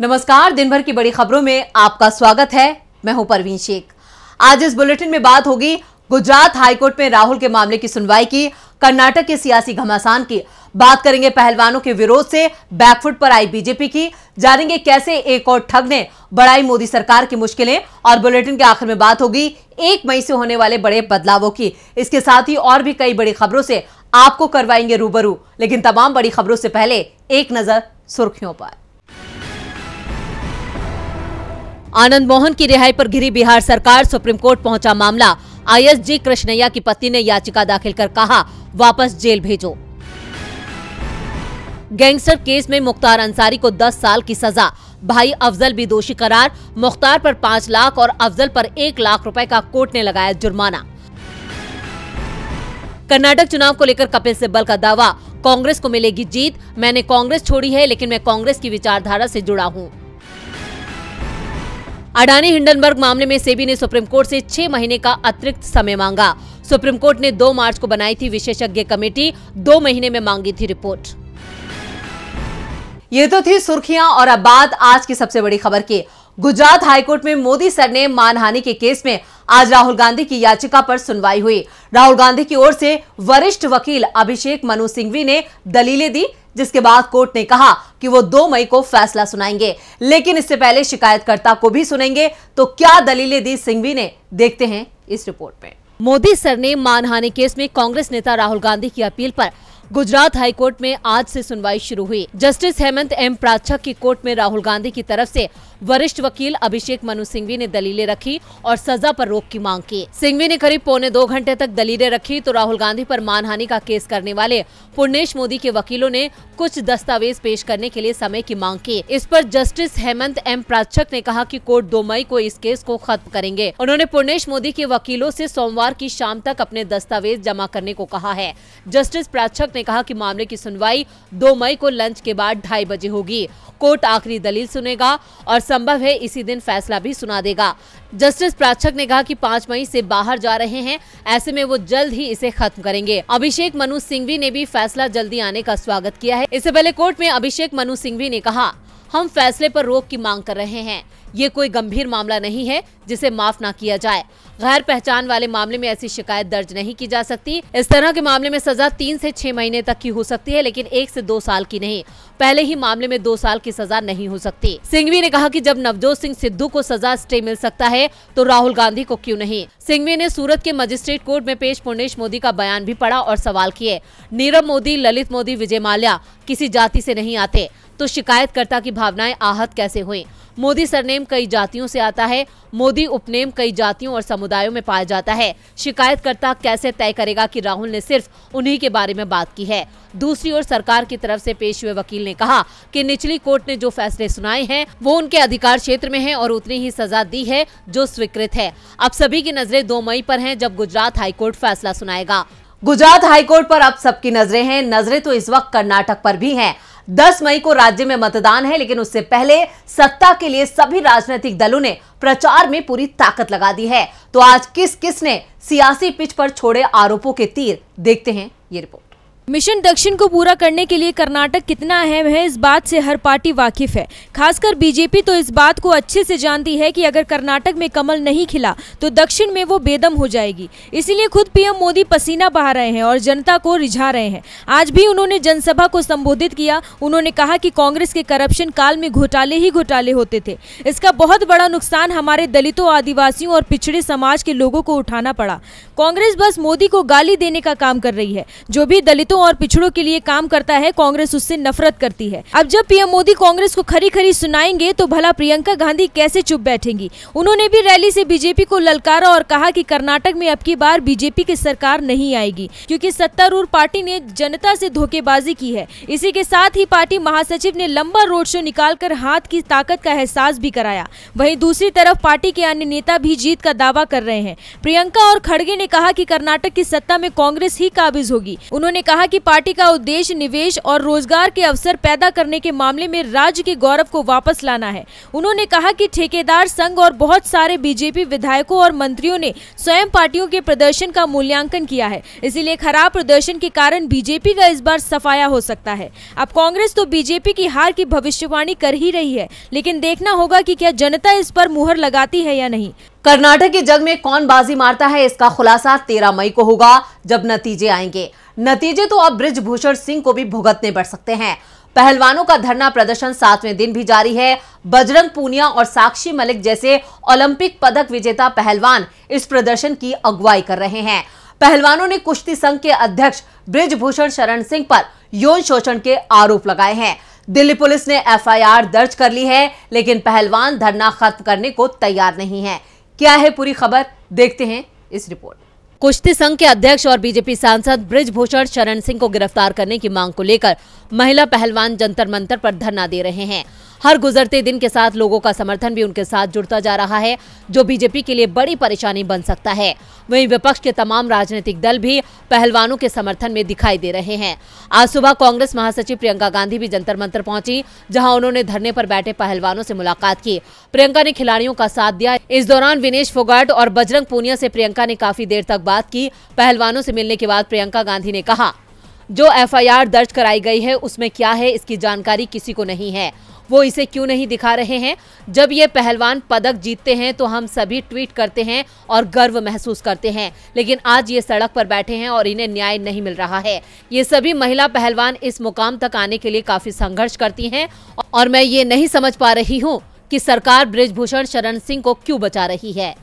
नमस्कार दिन भर की बड़ी खबरों में आपका स्वागत है मैं हूं परवीन शेख आज इस बुलेटिन में बात होगी गुजरात हाईकोर्ट में राहुल के मामले की सुनवाई की कर्नाटक के सियासी घमासान की बात करेंगे पहलवानों के विरोध से बैकफुट पर आई बीजेपी की जानेंगे कैसे एक और ठग ने बढ़ाई मोदी सरकार की मुश्किलें और बुलेटिन के आखिर में बात होगी एक मई से होने वाले बड़े बदलावों की इसके साथ ही और भी कई बड़ी खबरों से आपको करवाएंगे रूबरू लेकिन तमाम बड़ी खबरों से पहले एक नजर सुर्खियों पर आनंद मोहन की रिहाई पर घिरी बिहार सरकार सुप्रीम कोर्ट पहुंचा मामला आई जी कृष्णैया की पत्नी ने याचिका दाखिल कर कहा वापस जेल भेजो गैंगस्टर केस में मुख्तार अंसारी को 10 साल की सजा भाई अफजल भी दोषी करार मुख्तार पर 5 लाख और अफजल पर 1 लाख रुपए का कोर्ट ने लगाया जुर्माना कर्नाटक चुनाव को लेकर कपिल सिब्बल का दावा कांग्रेस को मिलेगी जीत मैंने कांग्रेस छोड़ी है लेकिन मैं कांग्रेस की विचारधारा से जुड़ा हूँ अडानी हिंडनबर्ग मामले में सेबी ने सुप्रीम कोर्ट से छह महीने का अतिरिक्त समय मांगा सुप्रीम कोर्ट ने 2 मार्च को बनाई थी विशेषज्ञ कमेटी दो महीने में मांगी थी रिपोर्ट ये तो थी सुर्खियां और अब बात आज की सबसे बड़ी खबर की गुजरात हाईकोर्ट में मोदी सर ने मानहानि के केस में आज राहुल गांधी की याचिका पर सुनवाई हुई राहुल गांधी की ओर से वरिष्ठ वकील अभिषेक मनु सिंघवी ने दलीलें दी जिसके बाद कोर्ट ने कहा कि वो दो मई को फैसला सुनाएंगे लेकिन इससे पहले शिकायतकर्ता को भी सुनेंगे तो क्या दलीलें दी सिंघवी ने देखते हैं इस रिपोर्ट में मोदी सर ने मानहानि केस में कांग्रेस नेता राहुल गांधी की अपील पर गुजरात हाईकोर्ट में आज से सुनवाई शुरू हुई जस्टिस हेमंत एम प्राचक की कोर्ट में राहुल गांधी की तरफ से वरिष्ठ वकील अभिषेक मनु सिंघवी ने दलीलें रखी और सजा पर रोक की मांग की सिंघवी ने करीब पौने दो घंटे तक दलीलें रखी तो राहुल गांधी पर मानहानि का केस करने वाले पुर्णेश मोदी के वकीलों ने कुछ दस्तावेज पेश करने के लिए समय की मांग की इस पर जस्टिस हेमंत एम प्राचक ने कहा कि कोर्ट दो मई को इस केस को खत्म करेंगे उन्होंने पुर्णेश मोदी के वकीलों से सोमवार की शाम तक अपने दस्तावेज जमा करने को कहा है जस्टिस प्राचक ने कहा की मामले की सुनवाई दो मई को लंच के बाद ढाई बजे होगी कोर्ट आखिरी दलील सुनेगा और संभव है इसी दिन फैसला भी सुना देगा जस्टिस प्राचक ने कहा कि पाँच मई से बाहर जा रहे हैं ऐसे में वो जल्द ही इसे खत्म करेंगे अभिषेक मनु सिंघवी ने भी फैसला जल्दी आने का स्वागत किया है इससे पहले कोर्ट में अभिषेक मनु सिंघवी ने कहा हम फैसले पर रोक की मांग कर रहे हैं ये कोई गंभीर मामला नहीं है जिसे माफ ना किया जाए गैर पहचान वाले मामले में ऐसी शिकायत दर्ज नहीं की जा सकती इस तरह के मामले में सजा तीन से छह महीने तक की हो सकती है लेकिन एक से दो साल की नहीं पहले ही मामले में दो साल की सजा नहीं हो सकती सिंघवी ने कहा कि जब नवजोत सिंह सिद्धू को सजा स्टे मिल सकता है तो राहुल गांधी को क्यों नहीं सिंघवी ने सूरत के मजिस्ट्रेट कोर्ट में पेश पुर्णेश मोदी का बयान भी पढ़ा और सवाल किए नीरव मोदी ललित मोदी विजय माल्या किसी जाति ऐसी नहीं आते तो शिकायतकर्ता की भावनाएं आहत कैसे हुई मोदी सरनेम कई जातियों से आता है मोदी उपनेम कई जातियों और समुदायों में पाया जाता है शिकायतकर्ता कैसे तय करेगा कि राहुल ने सिर्फ उन्हीं के बारे में बात की है दूसरी ओर सरकार की तरफ से पेश हुए वकील ने कहा कि निचली कोर्ट ने जो फैसले सुनाए हैं वो उनके अधिकार क्षेत्र में है और उतनी ही सजा दी है जो स्वीकृत है अब सभी की नजरे दो मई पर है जब गुजरात हाईकोर्ट फैसला सुनाएगा गुजरात हाईकोर्ट पर अब सबकी नजरें हैं नजरें तो इस वक्त कर्नाटक पर भी हैं 10 मई को राज्य में मतदान है लेकिन उससे पहले सत्ता के लिए सभी राजनीतिक दलों ने प्रचार में पूरी ताकत लगा दी है तो आज किस किस ने सियासी पिच पर छोड़े आरोपों के तीर देखते हैं ये रिपोर्ट मिशन दक्षिण को पूरा करने के लिए कर्नाटक कितना अहम है इस बात से हर पार्टी वाकिफ है खासकर बीजेपी तो इस बात को अच्छे से जानती है कि अगर कर्नाटक में कमल नहीं खिला तो दक्षिण में वो बेदम हो जाएगी इसीलिए खुद पीएम मोदी पसीना बहा रहे हैं और जनता को रिझा रहे हैं आज भी उन्होंने जनसभा को संबोधित किया उन्होंने कहा कि कांग्रेस के करप्शन काल में घोटाले ही घोटाले होते थे इसका बहुत बड़ा नुकसान हमारे दलितों आदिवासियों और पिछड़े समाज के लोगों को उठाना पड़ा कांग्रेस बस मोदी को गाली देने का काम कर रही है जो भी दलितों दलितों और पिछड़ों के लिए काम करता है कांग्रेस उससे नफरत करती है अब जब पीएम मोदी कांग्रेस को खरी खरी सुनाएंगे तो भला प्रियंका गांधी कैसे चुप बैठेंगी उन्होंने भी रैली से बीजेपी को ललकारा और कहा कि कर्नाटक में अब की बार बीजेपी की सरकार नहीं आएगी क्योंकि सत्तारूढ़ पार्टी ने जनता से धोखेबाजी की है इसी के साथ ही पार्टी महासचिव ने लंबा रोड शो कर हाथ की ताकत का एहसास भी कराया वही दूसरी तरफ पार्टी के अन्य नेता भी जीत का दावा कर रहे हैं प्रियंका और खड़गे ने कहा की कर्नाटक की सत्ता में कांग्रेस ही काबिज होगी उन्होंने कहा कहा कि पार्टी का उद्देश्य निवेश और रोजगार के अवसर पैदा करने के मामले में राज्य के गौरव को वापस लाना है उन्होंने कहा कि ठेकेदार संघ और बहुत सारे बीजेपी विधायकों और मंत्रियों ने स्वयं पार्टियों के प्रदर्शन का मूल्यांकन किया है इसीलिए खराब प्रदर्शन के कारण बीजेपी का इस बार सफाया हो सकता है अब कांग्रेस तो बीजेपी की हार की भविष्यवाणी कर ही रही है लेकिन देखना होगा की क्या जनता इस पर मुहर लगाती है या नहीं कर्नाटक के जग में कौन बाजी मारता है इसका खुलासा तेरह मई को होगा जब नतीजे आएंगे नतीजे तो अब ब्रिजभूषण सिंह को भी भुगतने पड़ सकते हैं पहलवानों का धरना प्रदर्शन सातवें दिन भी जारी है बजरंग पूनिया और साक्षी मलिक जैसे ओलंपिक पदक विजेता पहलवान इस प्रदर्शन की अगुवाई कर रहे हैं पहलवानों ने कुश्ती संघ के अध्यक्ष ब्रिजभूषण शरण सिंह पर यौन शोषण के आरोप लगाए हैं दिल्ली पुलिस ने एफआईआर दर्ज कर ली है लेकिन पहलवान धरना खत्म करने को तैयार नहीं है क्या है पूरी खबर देखते हैं इस रिपोर्ट कुश्ती संघ के अध्यक्ष और बीजेपी सांसद ब्रिजभूषण शरण सिंह को गिरफ्तार करने की मांग को लेकर महिला पहलवान जंतर मंतर पर धरना दे रहे हैं हर गुजरते दिन के साथ लोगों का समर्थन भी उनके साथ जुड़ता जा रहा है जो बीजेपी के लिए बड़ी परेशानी बन सकता है वहीं विपक्ष के तमाम राजनीतिक दल भी पहलवानों के समर्थन में दिखाई दे रहे हैं आज सुबह कांग्रेस महासचिव प्रियंका गांधी भी जंतर मंत्र पहुंची जहां उन्होंने धरने पर बैठे पहलवानों से मुलाकात की प्रियंका ने खिलाड़ियों का साथ दिया इस दौरान विनेश फोगाट और बजरंग पूनिया से प्रियंका ने काफी देर तक बात की पहलवानों से मिलने के बाद प्रियंका गांधी ने कहा जो एफ दर्ज कराई गई है उसमें क्या है इसकी जानकारी किसी को नहीं है वो इसे क्यों नहीं दिखा रहे हैं जब ये पहलवान पदक जीतते हैं तो हम सभी ट्वीट करते हैं और गर्व महसूस करते हैं लेकिन आज ये सड़क पर बैठे हैं और इन्हें न्याय नहीं मिल रहा है ये सभी महिला पहलवान इस मुकाम तक आने के लिए काफी संघर्ष करती है और मैं ये नहीं समझ पा रही हूँ की सरकार ब्रजभूषण शरण सिंह को क्यूँ बचा रही है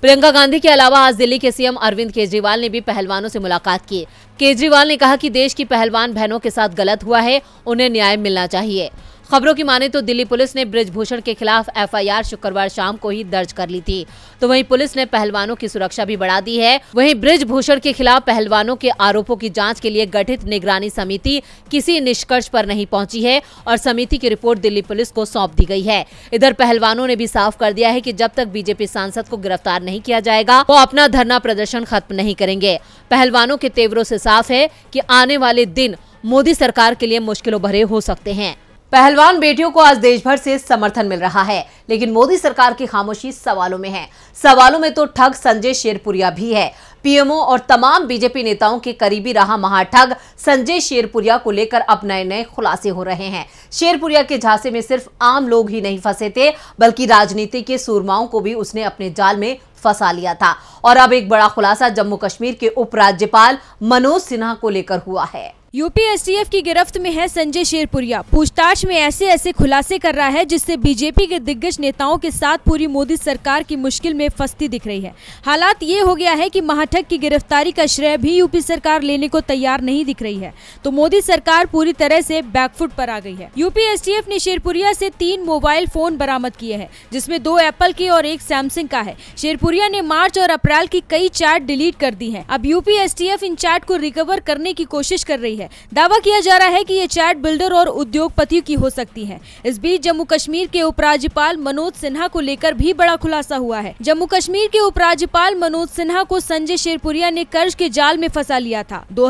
प्रियंका गांधी के अलावा आज दिल्ली के सीएम अरविंद केजरीवाल ने भी पहलवानों से मुलाकात की केजरीवाल ने कहा कि देश की पहलवान बहनों के साथ गलत हुआ है उन्हें न्याय मिलना चाहिए खबरों की माने तो दिल्ली पुलिस ने ब्रिजभूषण के खिलाफ एफआईआर शुक्रवार शाम को ही दर्ज कर ली थी तो वहीं पुलिस ने पहलवानों की सुरक्षा भी बढ़ा दी है वहीं ब्रिजभूषण के खिलाफ पहलवानों के आरोपों की जाँच के लिए गठित निगरानी समिति किसी निष्कर्ष पर नहीं पहुंची है और समिति की रिपोर्ट दिल्ली पुलिस को सौंप दी गई है इधर पहलवानों ने भी साफ कर दिया है की जब तक बीजेपी सांसद को गिरफ्तार नहीं किया जाएगा वो अपना धरना प्रदर्शन खत्म नहीं करेंगे पहलवानों के तेवरों से साफ है की आने वाले दिन मोदी सरकार के लिए मुश्किलों भरे हो सकते हैं पहलवान बेटियों को आज देश भर से समर्थन मिल रहा है लेकिन मोदी सरकार की खामोशी सवालों में है सवालों में तो ठग संजय शेरपुरिया भी है पीएमओ और तमाम बीजेपी नेताओं के करीबी रहा महाठग संजय शेरपुरिया को लेकर अब नए नए खुलासे हो रहे हैं शेरपुरिया के झांसे में सिर्फ आम लोग ही नहीं फंसे थे बल्कि राजनीति के सूरमाओं को भी उसने अपने जाल में फंसा लिया था और अब एक बड़ा खुलासा जम्मू कश्मीर के उपराज्यपाल मनोज सिन्हा को लेकर हुआ है यूपी एस की गिरफ्त में है संजय शेरपुरिया पूछताछ में ऐसे ऐसे खुलासे कर रहा है जिससे बीजेपी के दिग्गज नेताओं के साथ पूरी मोदी सरकार की मुश्किल में फंसती दिख रही है हालात ये हो गया है कि महाठक की गिरफ्तारी का श्रेय भी यूपी सरकार लेने को तैयार नहीं दिख रही है तो मोदी सरकार पूरी तरह से बैकफुट पर आ गई है यूपीएसटीएफ ने शेरपुरिया से तीन मोबाइल फोन बरामद किए हैं जिसमे दो एप्पल के और एक सैमसंग का है शेरपुरिया ने मार्च और अप्रैल की कई चैट डिलीट कर दी है अब यूपी इन चैट को रिकवर करने की कोशिश कर रही है है दावा किया जा रहा है कि ये चैट बिल्डर और उद्योगपतियों की हो सकती है इस बीच जम्मू कश्मीर के उपराज्यपाल मनोज सिन्हा को लेकर भी बड़ा खुलासा हुआ है जम्मू कश्मीर के उपराज्यपाल मनोज सिन्हा को संजय शेरपुरिया ने कर्ज के जाल में फंसा लिया था दो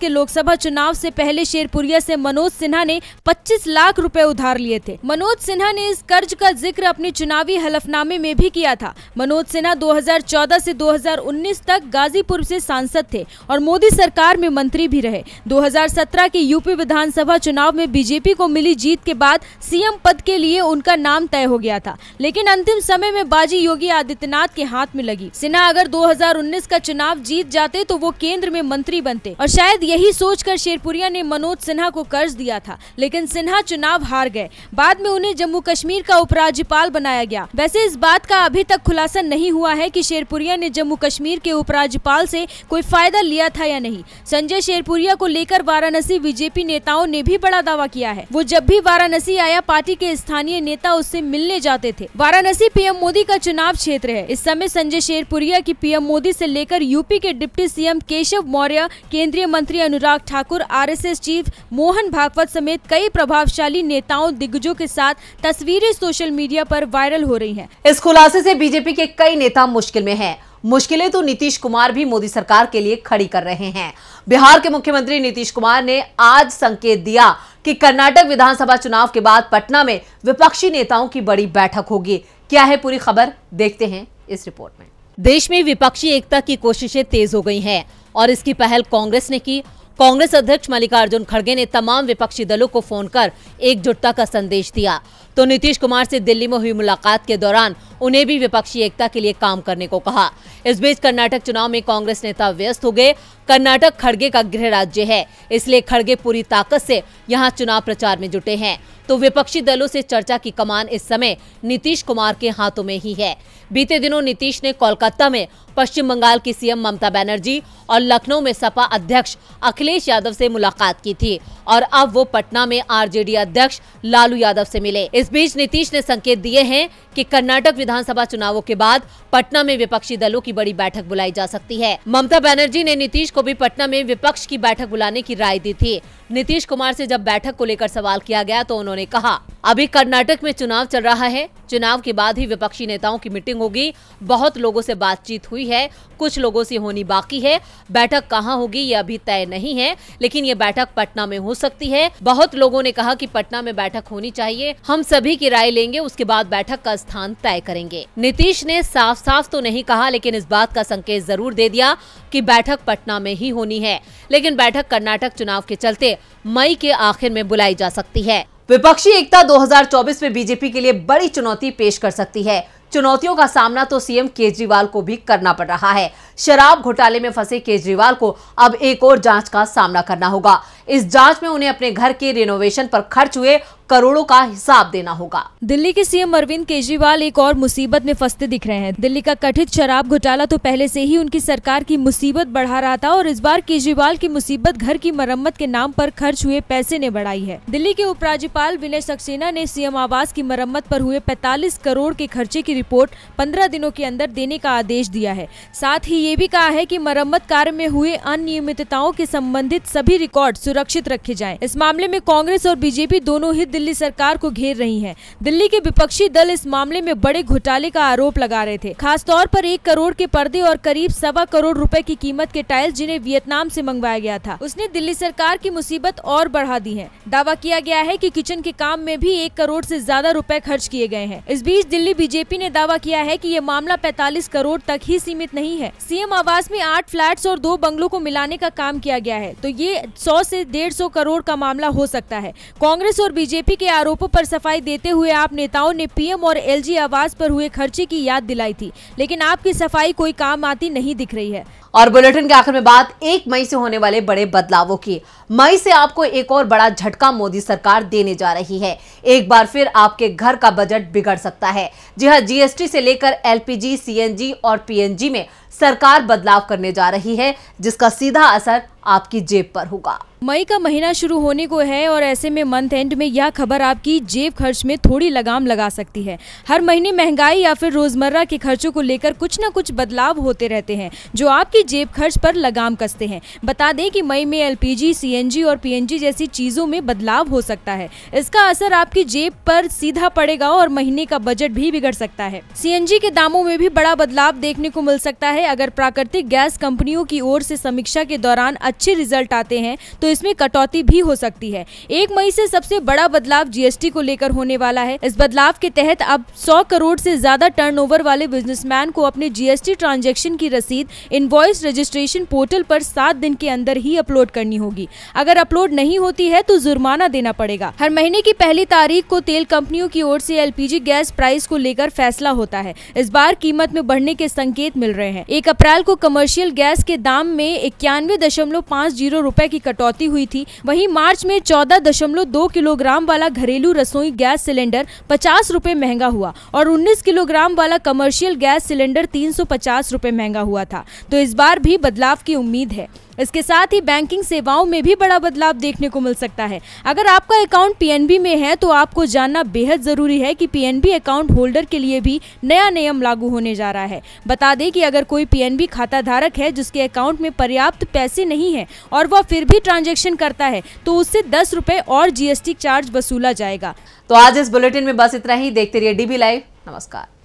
के लोकसभा चुनाव ऐसी पहले शेरपुरिया ऐसी मनोज सिन्हा ने पच्चीस लाख रूपए उधार लिए थे मनोज सिन्हा ने इस कर्ज का जिक्र अपने चुनावी हलफनामे में भी किया था मनोज सिन्हा 2014 से 2019 तक गाजीपुर से सांसद थे और मोदी सरकार में मंत्री भी रहे 2017 के यूपी विधानसभा चुनाव में बीजेपी को मिली जीत के बाद सीएम पद के लिए उनका नाम तय हो गया था लेकिन अंतिम समय में बाजी योगी आदित्यनाथ के हाथ में लगी सिन्हा अगर 2019 का चुनाव जीत जाते तो वो केंद्र में मंत्री बनते और शायद यही सोचकर शेरपुरिया ने मनोज सिन्हा को कर्ज दिया था लेकिन सिन्हा चुनाव हार गए बाद में उन्हें जम्मू कश्मीर का उपराज्यपाल बनाया गया वैसे इस बात का अभी तक खुलासा नहीं हुआ है की शेरपुरिया ने जम्मू कश्मीर के उपराज्यपाल ऐसी कोई फायदा लिया था या नहीं संजय शेरपुरिया को लेकर लेकर वाराणसी बीजेपी नेताओं ने भी बड़ा दावा किया है वो जब भी वाराणसी आया पार्टी के स्थानीय नेता उससे मिलने जाते थे वाराणसी पीएम मोदी का चुनाव क्षेत्र है इस समय संजय शेरपुरिया की पीएम मोदी ऐसी लेकर यूपी के डिप्टी सीएम केशव मौर्य केंद्रीय मंत्री अनुराग ठाकुर आरएसएस चीफ मोहन भागवत समेत कई प्रभावशाली नेताओं दिग्गजों के साथ तस्वीरें सोशल मीडिया पर वायरल हो रही हैं। इस खुलासे से बीजेपी के कई नेता मुश्किल में हैं। मुश्किलें तो नीतीश कुमार भी मोदी सरकार के लिए खड़ी कर रहे हैं बिहार के मुख्यमंत्री नीतीश कुमार ने आज संकेत दिया कि कर्नाटक विधानसभा चुनाव के बाद पटना में विपक्षी नेताओं की बड़ी बैठक होगी क्या है पूरी खबर देखते हैं इस रिपोर्ट में देश में विपक्षी एकता की कोशिशें तेज हो गई है और इसकी पहल कांग्रेस ने की कांग्रेस अध्यक्ष मल्लिकार्जुन खड़गे ने तमाम विपक्षी दलों को फोन कर एकजुटता का संदेश दिया तो नीतीश कुमार से दिल्ली में हुई मुलाकात के दौरान उन्हें भी विपक्षी एकता के लिए काम करने को कहा इस बीच कर्नाटक चुनाव में कांग्रेस नेता व्यस्त हो गए कर्नाटक खड़गे का गृह राज्य है इसलिए खड़गे पूरी ताकत से यहाँ चुनाव प्रचार में जुटे हैं तो विपक्षी दलों से चर्चा की कमान इस समय नीतीश कुमार के हाथों में ही है बीते दिनों नीतीश ने कोलकाता में पश्चिम बंगाल की सीएम ममता बनर्जी और लखनऊ में सपा अध्यक्ष अखिलेश यादव से मुलाकात की थी और अब वो पटना में आरजेडी अध्यक्ष लालू यादव से मिले इस बीच नीतीश ने संकेत दिए हैं कि कर्नाटक विधानसभा चुनावों के बाद पटना में विपक्षी दलों की बड़ी बैठक बुलाई जा सकती है ममता बनर्जी ने नीतीश को भी पटना में विपक्ष की बैठक बुलाने की राय दी थी नीतीश कुमार से जब बैठक को लेकर सवाल किया गया तो उन्होंने कहा अभी कर्नाटक में चुनाव चल रहा है चुनाव के बाद ही विपक्षी नेताओं की मीटिंग होगी बहुत लोगों से बातचीत हुई है कुछ लोगों से होनी बाकी है बैठक कहाँ होगी ये अभी तय नहीं है लेकिन ये बैठक पटना में हो सकती है बहुत लोगों ने कहा कि पटना में बैठक होनी चाहिए हम सभी की राय लेंगे उसके बाद बैठक का स्थान तय करेंगे नीतीश ने साफ साफ तो नहीं कहा लेकिन इस बात का संकेत जरूर दे दिया की बैठक पटना में ही होनी है लेकिन बैठक कर्नाटक चुनाव के चलते मई के आखिर में बुलाई जा सकती है विपक्षी एकता 2024 में बीजेपी के लिए बड़ी चुनौती पेश कर सकती है चुनौतियों का सामना तो सीएम केजरीवाल को भी करना पड़ रहा है शराब घोटाले में फंसे केजरीवाल को अब एक और जांच का सामना करना होगा इस जांच में उन्हें अपने घर के रिनोवेशन पर खर्च हुए करोड़ों का हिसाब देना होगा दिल्ली के सीएम अरविंद केजरीवाल एक और मुसीबत में फंसते दिख रहे हैं दिल्ली का कथित शराब घोटाला तो पहले से ही उनकी सरकार की मुसीबत बढ़ा रहा था और इस बार केजरीवाल की मुसीबत घर की मरम्मत के नाम पर खर्च हुए पैसे ने बढ़ाई है दिल्ली के उपराज्यपाल विनय सक्सेना ने सीएम आवास की मरम्मत आरोप हुए पैतालीस करोड़ के खर्चे की रिपोर्ट पंद्रह दिनों के अंदर देने का आदेश दिया है साथ ही ये भी कहा है की मरम्मत कार्य में हुए अनियमितताओं के संबंधित सभी रिकॉर्ड सुरक्षित रखे जाए इस मामले में कांग्रेस और बीजेपी दोनों ही दिल्ली सरकार को घेर रही है दिल्ली के विपक्षी दल इस मामले में बड़े घोटाले का आरोप लगा रहे थे खासतौर पर एक करोड़ के पर्दे और करीब सवा करोड़ रुपए की कीमत के टाइल्स जिन्हें वियतनाम से मंगवाया गया था उसने दिल्ली सरकार की मुसीबत और बढ़ा दी है दावा किया गया है की कि किचन के काम में भी एक करोड़ ऐसी ज्यादा रूपए खर्च किए गए हैं इस बीच दिल्ली बीजेपी ने दावा किया है की ये मामला पैतालीस करोड़ तक ही सीमित नहीं है सीएम आवास में आठ फ्लैट और दो बंगलों को मिलाने का काम किया गया है तो ये सौ ऐसी डेढ़ करोड़ का मामला हो सकता है कांग्रेस और बीजेपी बीजेपी के आरोपों पर सफाई देते हुए आप नेताओं ने पीएम और एलजी आवास पर हुए खर्चे की याद दिलाई थी लेकिन आपकी सफाई कोई काम आती नहीं दिख रही है और बुलेटिन के आखिर में बात एक मई से होने वाले बड़े बदलावों की मई से आपको एक और बड़ा झटका मोदी सरकार देने जा रही है एक बार फिर आपके घर का बजट बिगड़ सकता है जी हाँ जीएसटी से लेकर एलपीजी सीएनजी और पीएनजी में सरकार बदलाव करने जा रही है जिसका सीधा असर आपकी जेब पर होगा मई का महीना शुरू होने को है और ऐसे में मंथ एंड में यह खबर आपकी जेब खर्च में थोड़ी लगाम लगा सकती है हर महीने महंगाई या फिर रोजमर्रा के खर्चों को लेकर कुछ न कुछ बदलाव होते रहते हैं जो आपकी भी जेब खर्च पर लगाम कसते हैं बता दें कि मई में एलपीजी, सीएनजी और पीएनजी जैसी चीज़ों में बदलाव हो सकता है इसका असर आपकी जेब पर सीधा पड़ेगा और महीने का बजट भी बिगड़ सकता है सीएनजी के दामों में भी बड़ा बदलाव देखने को मिल सकता है अगर प्राकृतिक गैस कंपनियों की ओर से समीक्षा के दौरान अच्छे रिजल्ट आते हैं तो इसमें कटौती भी हो सकती है एक मई से सबसे बड़ा बदलाव जीएसटी को लेकर होने वाला है इस बदलाव के तहत अब 100 करोड़ से ज्यादा टर्नओवर वाले बिजनेसमैन को अपने जीएसटी ट्रांजैक्शन की रसीद इन्वॉइस वॉइस रजिस्ट्रेशन पोर्टल पर सात दिन के अंदर ही अपलोड करनी होगी अगर अपलोड नहीं होती है तो जुर्माना देना पड़ेगा हर महीने की पहली तारीख को तेल कंपनियों की ओर से एलपीजी गैस प्राइस को लेकर फैसला होता है इस बार कीमत में बढ़ने के संकेत मिल रहे हैं एक अप्रैल को कमर्शियल गैस के दाम में इक्यानवे दशमलव पाँच जीरो रूपए की कटौती हुई थी वही मार्च में चौदह दशमलव दो किलोग्राम वाला घरेलू रसोई गैस सिलेंडर पचास रूपए महंगा हुआ और उन्नीस किलोग्राम वाला कमर्शियल गैस सिलेंडर तीन सौ पचास रूपए महंगा हुआ था तो इस बार बार भी बदलाव की उम्मीद है इसके साथ ही बैंकिंग सेवाओं में भी बड़ा बदलाव देखने को मिल सकता है अगर आपका अकाउंट पीएनबी में है तो आपको जानना बेहद जरूरी है कि पीएनबी अकाउंट होल्डर के लिए भी नया नियम लागू होने जा रहा है बता दें कि अगर कोई पीएनबी खाता धारक है जिसके अकाउंट में पर्याप्त पैसे नहीं है और वह फिर भी ट्रांजेक्शन करता है तो उससे दस और जीएसटी चार्ज वसूला जाएगा तो आज इस बुलेटिन में बस इतना ही देखते रहिए डीबी लाइव नमस्कार